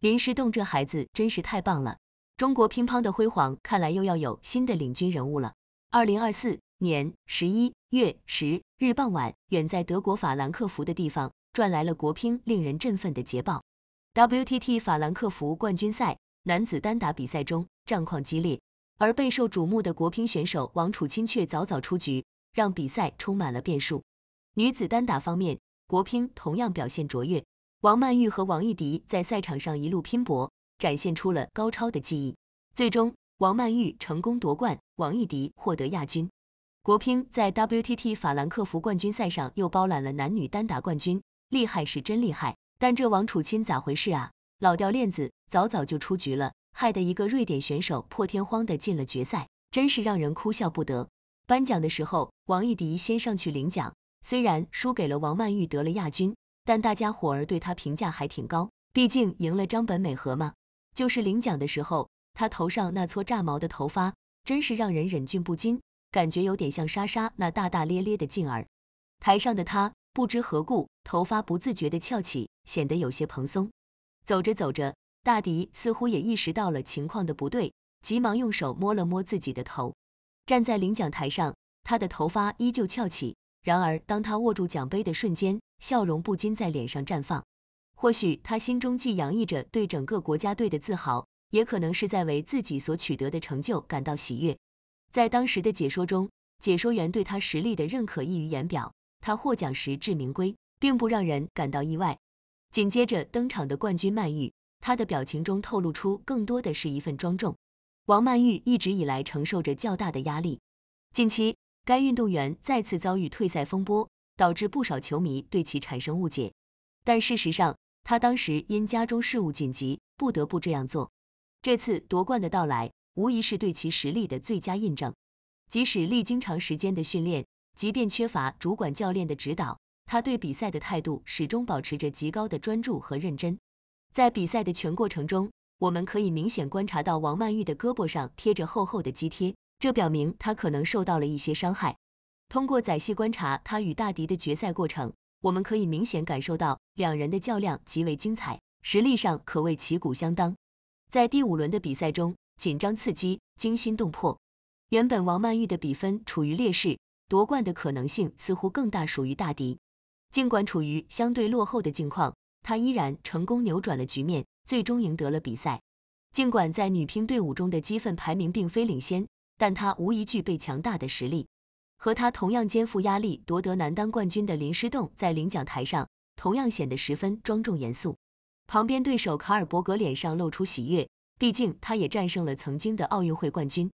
林诗栋这孩子真是太棒了！中国乒乓的辉煌看来又要有新的领军人物了。二零二四年十一月十日傍晚，远在德国法兰克福的地方，赚来了国乒令人振奋的捷报。WTT 法兰克福冠军赛男子单打比赛中，战况激烈，而备受瞩目的国乒选手王楚钦却早早出局，让比赛充满了变数。女子单打方面，国乒同样表现卓越。王曼玉和王艺迪在赛场上一路拼搏，展现出了高超的技艺。最终，王曼玉成功夺冠，王艺迪获得亚军。国乒在 WTT 法兰克福冠军赛上又包揽了男女单打冠军，厉害是真厉害。但这王楚钦咋回事啊？老掉链子，早早就出局了，害得一个瑞典选手破天荒的进了决赛，真是让人哭笑不得。颁奖的时候，王艺迪先上去领奖，虽然输给了王曼玉，得了亚军。但大家伙儿对他评价还挺高，毕竟赢了张本美和嘛。就是领奖的时候，他头上那撮炸毛的头发，真是让人忍俊不禁，感觉有点像莎莎那大大咧咧的劲儿。台上的他不知何故，头发不自觉的翘起，显得有些蓬松。走着走着，大迪似乎也意识到了情况的不对，急忙用手摸了摸自己的头。站在领奖台上，他的头发依旧翘起。然而，当他握住奖杯的瞬间，笑容不禁在脸上绽放。或许他心中既洋溢着对整个国家队的自豪，也可能是在为自己所取得的成就感到喜悦。在当时的解说中，解说员对他实力的认可溢于言表。他获奖实至名归，并不让人感到意外。紧接着登场的冠军曼玉，她的表情中透露出更多的是一份庄重。王曼玉一直以来承受着较大的压力，近期。该运动员再次遭遇退赛风波，导致不少球迷对其产生误解。但事实上，他当时因家中事务紧急，不得不这样做。这次夺冠的到来，无疑是对其实力的最佳印证。即使历经长时间的训练，即便缺乏主管教练的指导，他对比赛的态度始终保持着极高的专注和认真。在比赛的全过程中，我们可以明显观察到王曼玉的胳膊上贴着厚厚的肌贴。这表明他可能受到了一些伤害。通过仔细观察他与大迪的决赛过程，我们可以明显感受到两人的较量极为精彩，实力上可谓旗鼓相当。在第五轮的比赛中，紧张刺激，惊心动魄。原本王曼玉的比分处于劣势，夺冠的可能性似乎更大，属于大迪。尽管处于相对落后的境况，她依然成功扭转了局面，最终赢得了比赛。尽管在女乒队伍中的积分排名并非领先。但他无疑具备强大的实力。和他同样肩负压力夺得男单冠军的林诗栋，在领奖台上同样显得十分庄重严肃。旁边对手卡尔伯格脸上露出喜悦，毕竟他也战胜了曾经的奥运会冠军。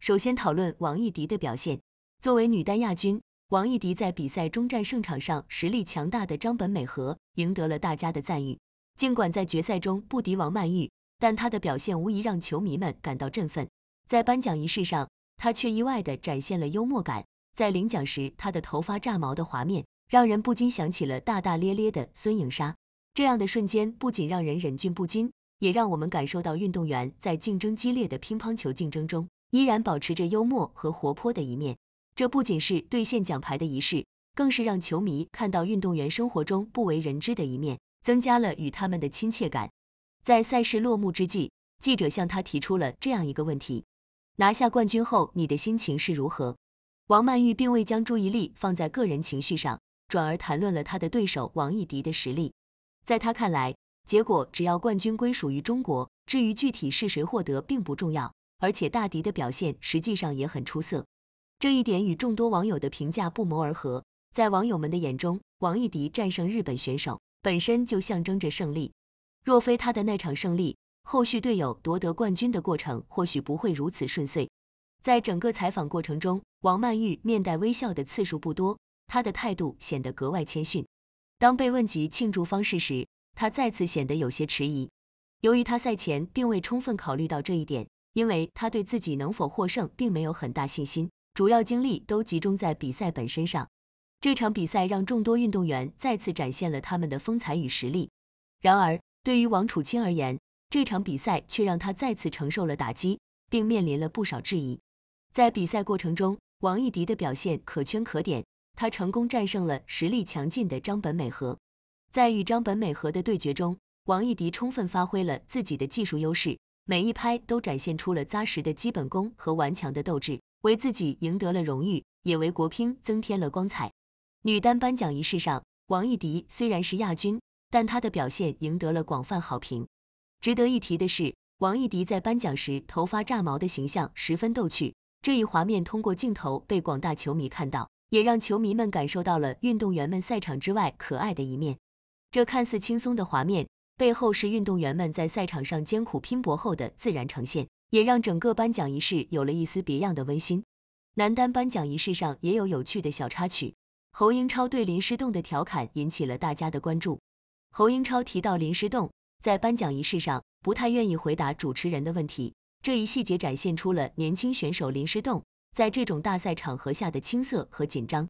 首先讨论王艺迪的表现。作为女单亚军，王艺迪在比赛中战胜场上实力强大的张本美和，赢得了大家的赞誉。尽管在决赛中不敌王曼玉，但她的表现无疑让球迷们感到振奋。在颁奖仪式上，他却意外地展现了幽默感。在领奖时，他的头发炸毛的画面让人不禁想起了大大咧咧的孙颖莎。这样的瞬间不仅让人忍俊不禁，也让我们感受到运动员在竞争激烈的乒乓球竞争中依然保持着幽默和活泼的一面。这不仅是兑现奖牌的仪式，更是让球迷看到运动员生活中不为人知的一面，增加了与他们的亲切感。在赛事落幕之际，记者向他提出了这样一个问题。拿下冠军后，你的心情是如何？王曼玉并未将注意力放在个人情绪上，转而谈论了他的对手王艺迪的实力。在他看来，结果只要冠军归属于中国，至于具体是谁获得并不重要。而且大迪的表现实际上也很出色，这一点与众多网友的评价不谋而合。在网友们的眼中，王艺迪战胜日本选手本身就象征着胜利。若非他的那场胜利。后续队友夺得冠军的过程或许不会如此顺遂。在整个采访过程中，王曼玉面带微笑的次数不多，她的态度显得格外谦逊。当被问及庆祝方式时，她再次显得有些迟疑。由于她赛前并未充分考虑到这一点，因为她对自己能否获胜并没有很大信心，主要精力都集中在比赛本身上。这场比赛让众多运动员再次展现了他们的风采与实力。然而，对于王楚钦而言，这场比赛却让他再次承受了打击，并面临了不少质疑。在比赛过程中，王艺迪的表现可圈可点，他成功战胜了实力强劲的张本美和。在与张本美和的对决中，王艺迪充分发挥了自己的技术优势，每一拍都展现出了扎实的基本功和顽强的斗志，为自己赢得了荣誉，也为国乒增添了光彩。女单颁奖仪式上，王艺迪虽然是亚军，但她的表现赢得了广泛好评。值得一提的是，王一迪在颁奖时头发炸毛的形象十分逗趣，这一画面通过镜头被广大球迷看到，也让球迷们感受到了运动员们赛场之外可爱的一面。这看似轻松的画面背后，是运动员们在赛场上艰苦拼搏后的自然呈现，也让整个颁奖仪式有了一丝别样的温馨。男单颁奖仪式上也有有趣的小插曲，侯英超对林诗栋的调侃引起了大家的关注。侯英超提到林诗栋。在颁奖仪式上，不太愿意回答主持人的问题。这一细节展现出了年轻选手林诗栋在这种大赛场合下的青涩和紧张。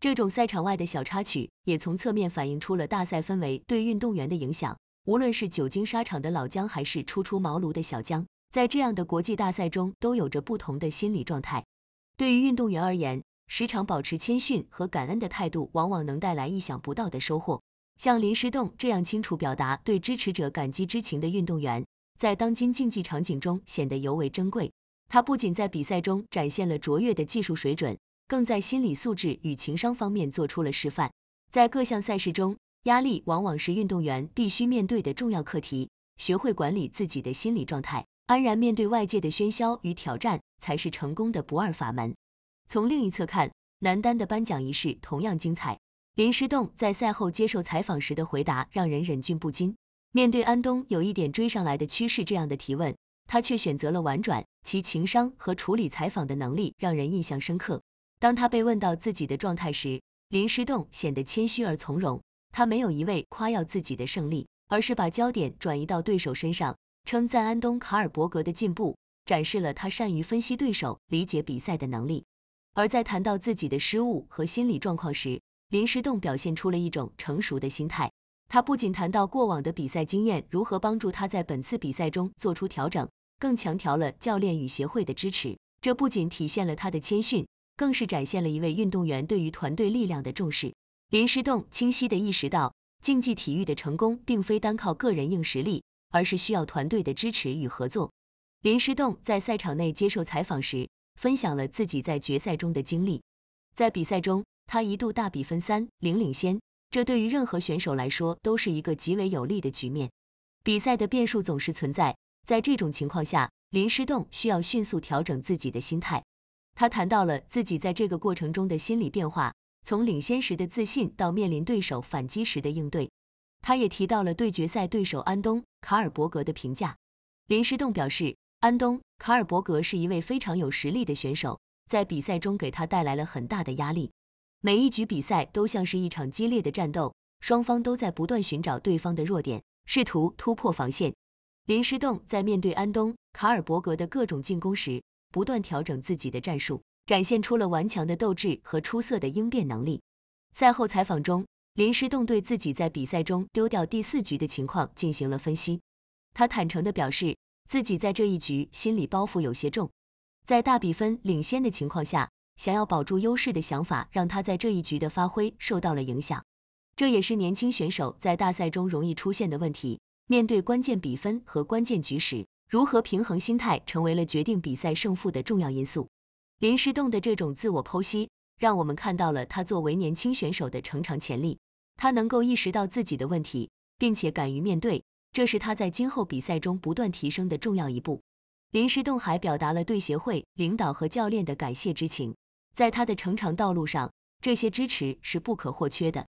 这种赛场外的小插曲，也从侧面反映出了大赛氛围对运动员的影响。无论是久经沙场的老将，还是初出茅庐的小将，在这样的国际大赛中，都有着不同的心理状态。对于运动员而言，时常保持谦逊和感恩的态度，往往能带来意想不到的收获。像林诗栋这样清楚表达对支持者感激之情的运动员，在当今竞技场景中显得尤为珍贵。他不仅在比赛中展现了卓越的技术水准，更在心理素质与情商方面做出了示范。在各项赛事中，压力往往是运动员必须面对的重要课题。学会管理自己的心理状态，安然面对外界的喧嚣与挑战，才是成功的不二法门。从另一侧看，男单的颁奖仪式同样精彩。林诗栋在赛后接受采访时的回答让人忍俊不禁。面对安东有一点追上来的趋势这样的提问，他却选择了婉转，其情商和处理采访的能力让人印象深刻。当他被问到自己的状态时，林诗栋显得谦虚而从容。他没有一味夸耀自己的胜利，而是把焦点转移到对手身上，称赞安东卡尔伯格的进步，展示了他善于分析对手、理解比赛的能力。而在谈到自己的失误和心理状况时，林诗栋表现出了一种成熟的心态，他不仅谈到过往的比赛经验如何帮助他在本次比赛中做出调整，更强调了教练与协会的支持。这不仅体现了他的谦逊，更是展现了一位运动员对于团队力量的重视。林诗栋清晰地意识到，竞技体育的成功并非单靠个人硬实力，而是需要团队的支持与合作。林诗栋在赛场内接受采访时，分享了自己在决赛中的经历，在比赛中。他一度大比分三零领先，这对于任何选手来说都是一个极为有利的局面。比赛的变数总是存在，在这种情况下，林诗栋需要迅速调整自己的心态。他谈到了自己在这个过程中的心理变化，从领先时的自信到面临对手反击时的应对。他也提到了对决赛对手安东卡尔伯格的评价。林诗栋表示，安东卡尔伯格是一位非常有实力的选手，在比赛中给他带来了很大的压力。每一局比赛都像是一场激烈的战斗，双方都在不断寻找对方的弱点，试图突破防线。林诗栋在面对安东卡尔伯格的各种进攻时，不断调整自己的战术，展现出了顽强的斗志和出色的应变能力。赛后采访中，林诗栋对自己在比赛中丢掉第四局的情况进行了分析。他坦诚地表示，自己在这一局心理包袱有些重，在大比分领先的情况下。想要保住优势的想法，让他在这一局的发挥受到了影响。这也是年轻选手在大赛中容易出现的问题。面对关键比分和关键局时，如何平衡心态成为了决定比赛胜负的重要因素。林诗栋的这种自我剖析，让我们看到了他作为年轻选手的成长潜力。他能够意识到自己的问题，并且敢于面对，这是他在今后比赛中不断提升的重要一步。林诗栋还表达了对协会领导和教练的感谢之情。在他的成长道路上，这些支持是不可或缺的。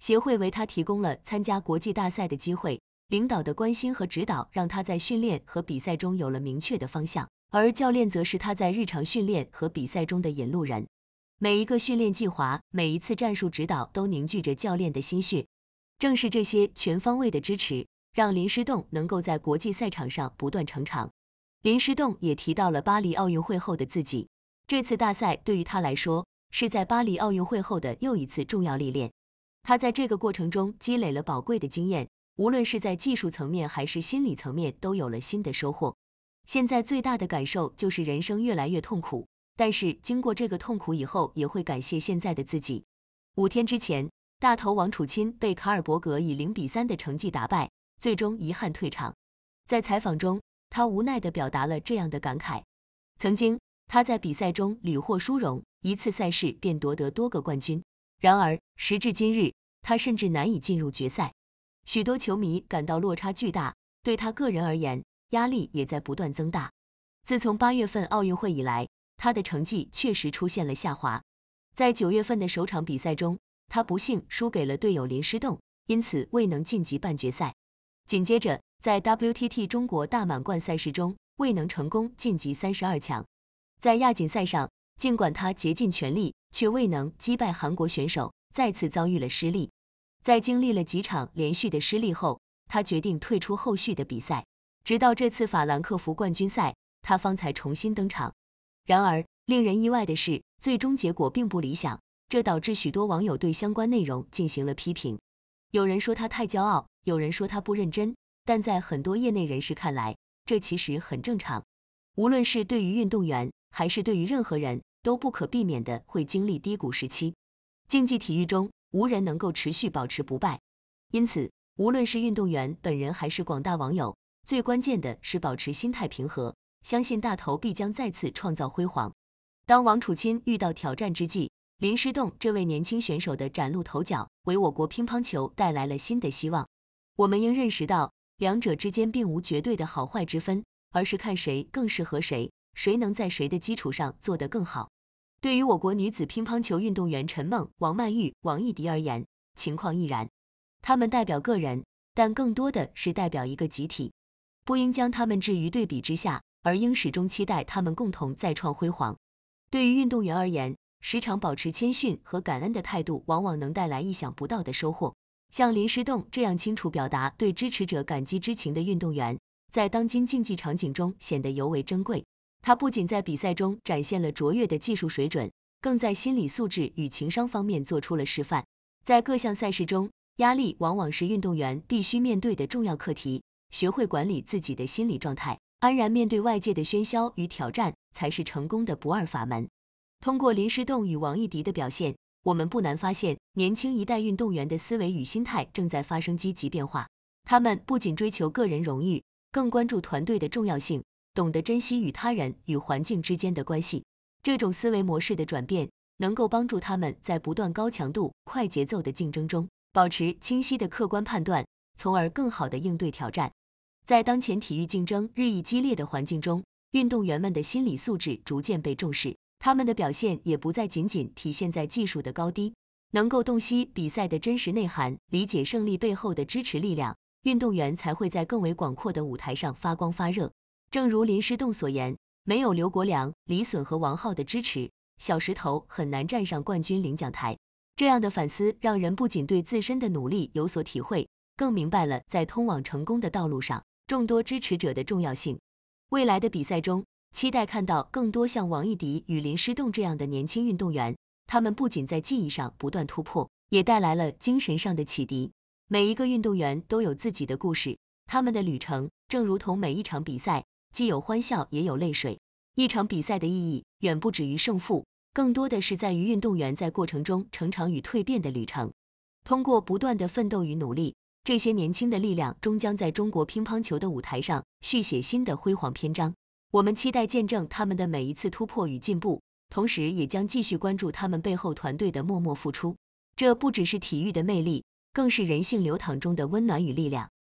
协会为他提供了参加国际大赛的机会，领导的关心和指导让他在训练和比赛中有了明确的方向，而教练则是他在日常训练和比赛中的引路人。每一个训练计划，每一次战术指导，都凝聚着教练的心血。正是这些全方位的支持，让林诗栋能够在国际赛场上不断成长。林诗栋也提到了巴黎奥运会后的自己。这次大赛对于他来说是在巴黎奥运会后的又一次重要历练，他在这个过程中积累了宝贵的经验，无论是在技术层面还是心理层面都有了新的收获。现在最大的感受就是人生越来越痛苦，但是经过这个痛苦以后也会感谢现在的自己。五天之前，大头王楚钦被卡尔伯格以零比三的成绩打败，最终遗憾退场。在采访中，他无奈地表达了这样的感慨：曾经。他在比赛中屡获殊荣，一次赛事便夺得多个冠军。然而时至今日，他甚至难以进入决赛，许多球迷感到落差巨大。对他个人而言，压力也在不断增大。自从八月份奥运会以来，他的成绩确实出现了下滑。在九月份的首场比赛中，他不幸输给了队友林诗栋，因此未能晋级半决赛。紧接着，在 WTT 中国大满贯赛事中，未能成功晋级三十二强。在亚锦赛上，尽管他竭尽全力，却未能击败韩国选手，再次遭遇了失利。在经历了几场连续的失利后，他决定退出后续的比赛。直到这次法兰克福冠军赛，他方才重新登场。然而，令人意外的是，最终结果并不理想，这导致许多网友对相关内容进行了批评。有人说他太骄傲，有人说他不认真。但在很多业内人士看来，这其实很正常。无论是对于运动员，还是对于任何人都不可避免的会经历低谷时期，竞技体育中无人能够持续保持不败，因此无论是运动员本人还是广大网友，最关键的是保持心态平和，相信大头必将再次创造辉煌。当王楚钦遇到挑战之际，林诗栋这位年轻选手的崭露头角，为我国乒乓球带来了新的希望。我们应认识到，两者之间并无绝对的好坏之分，而是看谁更适合谁。谁能在谁的基础上做得更好？对于我国女子乒乓球运动员陈梦、王曼玉、王艺迪而言，情况亦然。他们代表个人，但更多的是代表一个集体，不应将他们置于对比之下，而应始终期待他们共同再创辉煌。对于运动员而言，时常保持谦逊和感恩的态度，往往能带来意想不到的收获。像林诗栋这样清楚表达对支持者感激之情的运动员，在当今竞技场景中显得尤为珍贵。他不仅在比赛中展现了卓越的技术水准，更在心理素质与情商方面做出了示范。在各项赛事中，压力往往是运动员必须面对的重要课题。学会管理自己的心理状态，安然面对外界的喧嚣与挑战，才是成功的不二法门。通过林诗栋与王艺迪的表现，我们不难发现，年轻一代运动员的思维与心态正在发生积极变化。他们不仅追求个人荣誉，更关注团队的重要性。懂得珍惜与他人与环境之间的关系，这种思维模式的转变，能够帮助他们在不断高强度、快节奏的竞争中保持清晰的客观判断，从而更好地应对挑战。在当前体育竞争日益激烈的环境中，运动员们的心理素质逐渐被重视，他们的表现也不再仅仅体现在技术的高低。能够洞悉比赛的真实内涵，理解胜利背后的支持力量，运动员才会在更为广阔的舞台上发光发热。正如林诗栋所言，没有刘国梁、李隼和王皓的支持，小石头很难站上冠军领奖台。这样的反思让人不仅对自身的努力有所体会，更明白了在通往成功的道路上，众多支持者的重要性。未来的比赛中，期待看到更多像王艺迪与林诗栋这样的年轻运动员。他们不仅在技艺上不断突破，也带来了精神上的启迪。每一个运动员都有自己的故事，他们的旅程正如同每一场比赛。既有欢笑，也有泪水。一场比赛的意义远不止于胜负，更多的是在于运动员在过程中成长与蜕变的旅程。通过不断的奋斗与努力，这些年轻的力量终将在中国乒乓球的舞台上续写新的辉煌篇章。我们期待见证他们的每一次突破与进步，同时也将继续关注他们背后团队的默默付出。这不只是体育的魅力，更是人性流淌中的温暖与力量。